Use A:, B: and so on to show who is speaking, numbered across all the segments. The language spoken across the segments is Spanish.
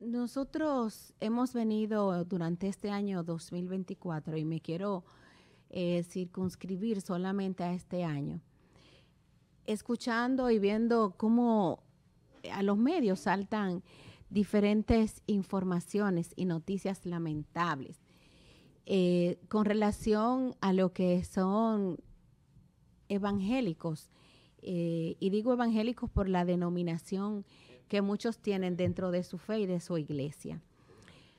A: Nosotros hemos venido durante este año 2024 y me quiero eh, circunscribir solamente a este año, escuchando y viendo cómo eh, a los medios saltan diferentes informaciones y noticias lamentables eh, con relación a lo que son evangélicos, y digo evangélicos por la denominación que muchos tienen dentro de su fe y de su iglesia.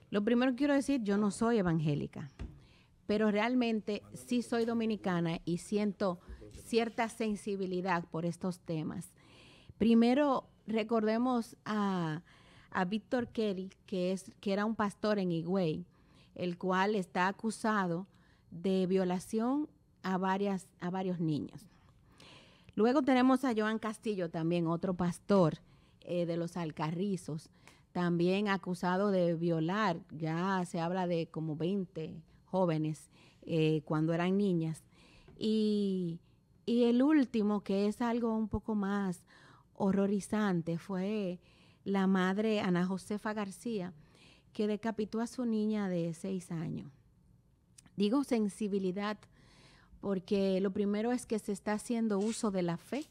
A: Lo primero quiero decir, yo no soy evangélica, pero realmente sí soy dominicana y siento cierta sensibilidad por estos temas. Primero, recordemos a, Víctor Kelly, que, es, que era un pastor en Higüey, el cual está acusado de violación a, varias, a varios niños. Luego tenemos a Joan Castillo, también otro pastor, eh, de los alcarrizos, también acusado de violar, ya se habla de como 20 jóvenes eh, cuando eran niñas. Y, y el último, que es algo un poco más horrorizante, fue la madre Ana Josefa García, que decapitó a su niña de 6 años. Digo sensibilidad porque lo primero es que se está haciendo uso de la fe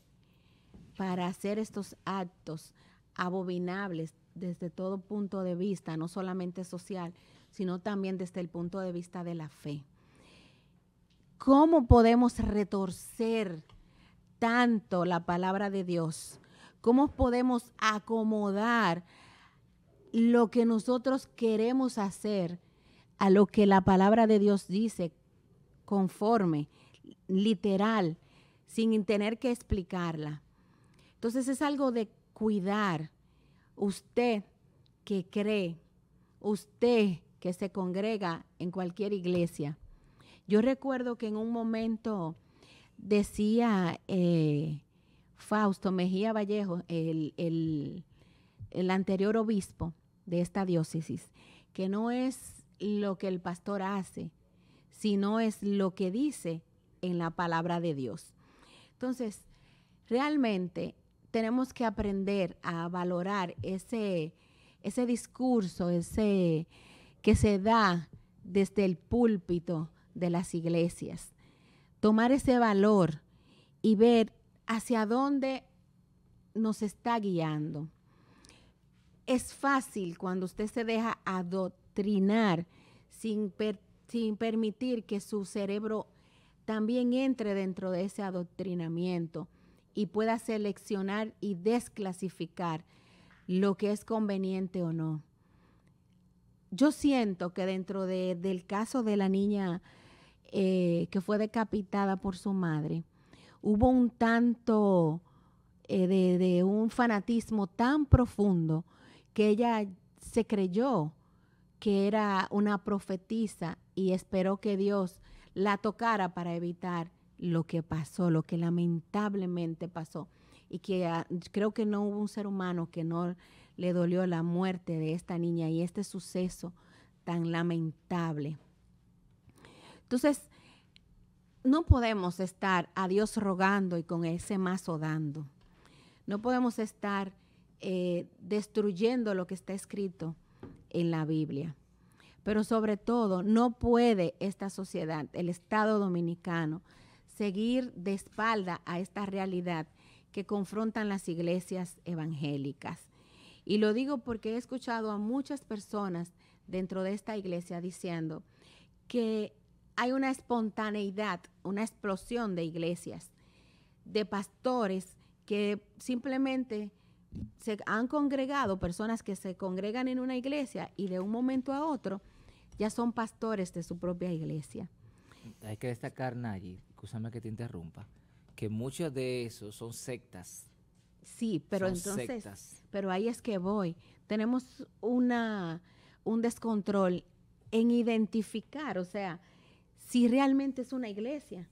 A: para hacer estos actos abominables desde todo punto de vista, no solamente social, sino también desde el punto de vista de la fe. ¿Cómo podemos retorcer tanto la palabra de Dios? ¿Cómo podemos acomodar lo que nosotros queremos hacer a lo que la palabra de Dios dice, conforme, literal, sin tener que explicarla? Entonces es algo de cuidar. Usted que cree, usted que se congrega en cualquier iglesia. Yo recuerdo que en un momento decía eh, Fausto Mejía Vallejo, el, el, el anterior obispo de esta diócesis, que no es lo que el pastor hace, sino es lo que dice en la palabra de Dios. Entonces, realmente tenemos que aprender a valorar ese, discurso, ese que se da desde el púlpito de las iglesias. Tomar ese valor y ver hacia dónde nos está guiando. Es fácil cuando usted se deja adoctrinar sin permitir que su cerebro también entre dentro de ese adoctrinamiento y pueda seleccionar y desclasificar lo que es conveniente o no. Yo siento que dentro del caso de la niña eh, que fue decapitada por su madre, hubo un tanto eh, de, de un fanatismo tan profundo que ella se creyó que era una profetisa y esperó que Dios la tocara para evitar lo que pasó, lo que lamentablemente pasó, y que ah, creo que no hubo un ser humano que no le dolió la muerte de esta niña y este suceso tan lamentable. Entonces, no podemos estar a Dios rogando y con ese mazo dando. No podemos estar eh, destruyendo lo que está escrito en la Biblia. Pero sobre todo, no puede esta sociedad, el Estado dominicano, seguir de espalda a esta realidad que confrontan las iglesias evangélicas. Y lo digo porque he escuchado a muchas personas dentro de esta iglesia diciendo que hay una espontaneidad, una explosión de iglesias, de pastores que simplemente se han congregado, personas que se congregan en una iglesia y de un momento a otro ya son pastores de su propia iglesia. Hay que destacar, nadie que te interrumpa, que muchas de esos son sectas. Sí, pero entonces, pero ahí es que voy. Tenemos una un descontrol en identificar, o sea, si realmente es una iglesia,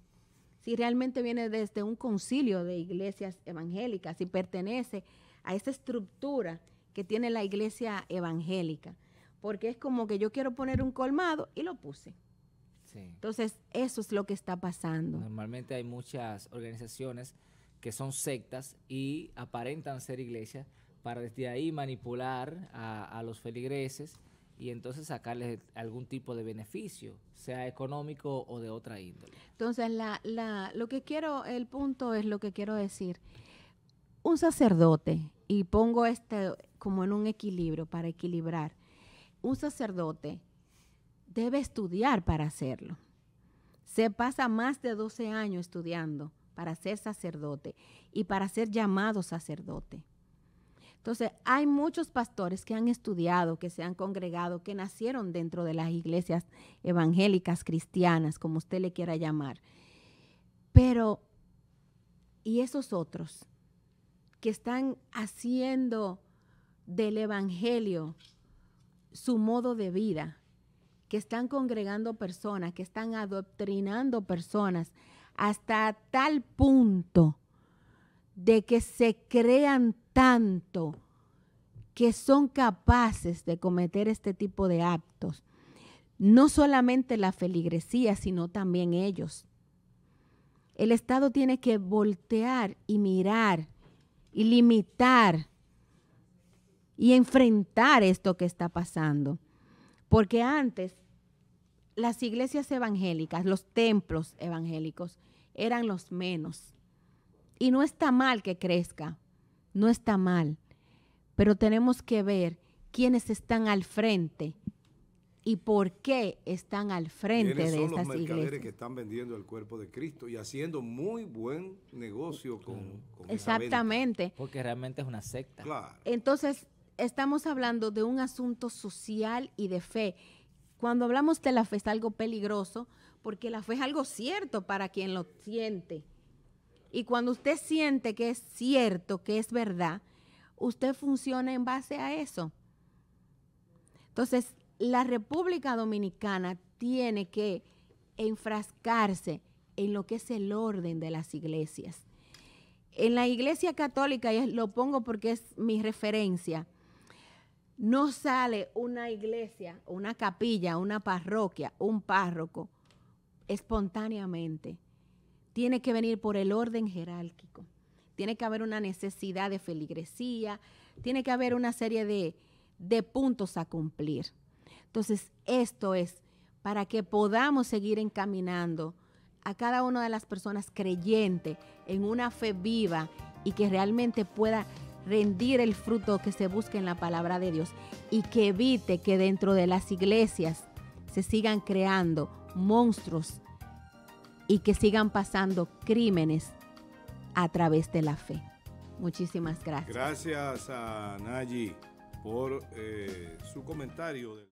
A: si realmente viene desde un concilio de iglesias evangélicas, si pertenece a esa estructura que tiene la iglesia evangélica, porque es como que yo quiero poner un colmado y lo puse entonces, eso es lo que está pasando. Normalmente hay muchas organizaciones que son sectas y aparentan ser iglesias para desde ahí manipular a, los feligreses y entonces sacarles algún tipo de beneficio, sea económico o de otra índole. Entonces, lo que quiero, el punto es lo que quiero decir. Un sacerdote, y pongo este como en un equilibrio para equilibrar, un sacerdote debe estudiar para hacerlo. Se pasa más de 12 años estudiando para ser sacerdote y para ser llamado sacerdote. Entonces, hay muchos pastores que han estudiado, que se han congregado, que nacieron dentro de las iglesias evangélicas cristianas, como usted le quiera llamar. Pero, ¿y esos otros que están haciendo del evangelio su modo de vida, que están congregando personas, que están adoctrinando personas hasta tal punto de que se crean tanto que son capaces de cometer este tipo de actos. No solamente la feligresía, sino también ellos. El Estado tiene que voltear y mirar y limitar y enfrentar esto que está pasando. Porque antes las iglesias evangélicas, los templos evangélicos, eran los menos. Y no está mal que crezca, no está mal, pero tenemos que ver quiénes están al frente y por qué están al frente de estas los mercaderes iglesias? que están vendiendo el cuerpo de Cristo y haciendo muy buen negocio con, con Exactamente. Porque realmente es una secta. Claro. Entonces, estamos hablando de un asunto social y de fe. Cuando hablamos de la fe es algo peligroso porque la fe es algo cierto para quien lo siente. Y cuando usted siente que es cierto, que es verdad, usted funciona en base a eso. Entonces, la República Dominicana tiene que enfrascarse en lo que es el orden de las iglesias. En la Iglesia Católica, y lo pongo porque es mi referencia, no sale una iglesia, una capilla, una parroquia, un párroco espontáneamente. Tiene que venir por el orden jerárquico. Tiene que haber una necesidad de feligresía, tiene que haber una serie de, de puntos a cumplir. Entonces, esto es para que podamos seguir encaminando a cada una de las personas creyente en una fe viva y que realmente pueda rendir el fruto que se busca en la palabra de Dios y que evite que dentro de las iglesias se sigan creando monstruos y que sigan pasando crímenes a través de la fe. Muchísimas gracias. Gracias a Nayi por eh, su comentario.